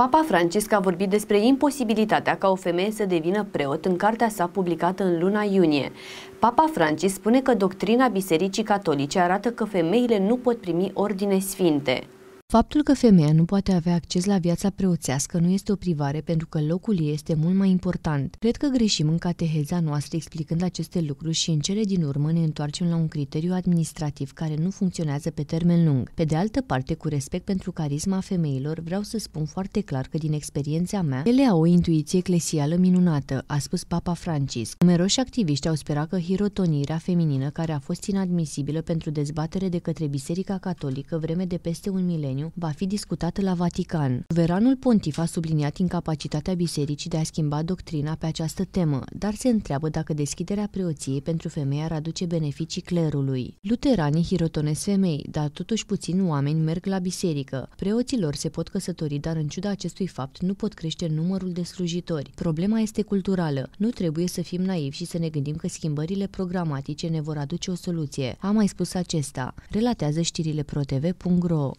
Papa Francisc a vorbit despre imposibilitatea ca o femeie să devină preot în cartea sa publicată în luna iunie. Papa Francis spune că doctrina Bisericii Catolice arată că femeile nu pot primi ordine sfinte. Faptul că femeia nu poate avea acces la viața preoțească nu este o privare pentru că locul ei este mult mai important. Cred că greșim în cateheza noastră explicând aceste lucruri și în cele din urmă ne întoarcem la un criteriu administrativ care nu funcționează pe termen lung. Pe de altă parte, cu respect pentru carisma femeilor, vreau să spun foarte clar că din experiența mea, ele au o intuiție eclesială minunată, a spus Papa Francis. Numeroși activiști au sperat că hirotonirea feminină, care a fost inadmisibilă pentru dezbatere de către Biserica Catolică vreme de peste un mileniu, domeniu va fi discutată la Vatican. Veranul pontif a subliniat incapacitatea bisericii de a schimba doctrina pe această temă, dar se întreabă dacă deschiderea preoției pentru femei ar aduce beneficii clerului. Luteranii hirotonesc femei, dar totuși puțin oameni merg la biserică. Preoților se pot căsători, dar în ciuda acestui fapt nu pot crește numărul de slujitori. Problema este culturală. Nu trebuie să fim naivi și să ne gândim că schimbările programatice ne vor aduce o soluție. A mai spus acesta. Relatează știrile protv.ro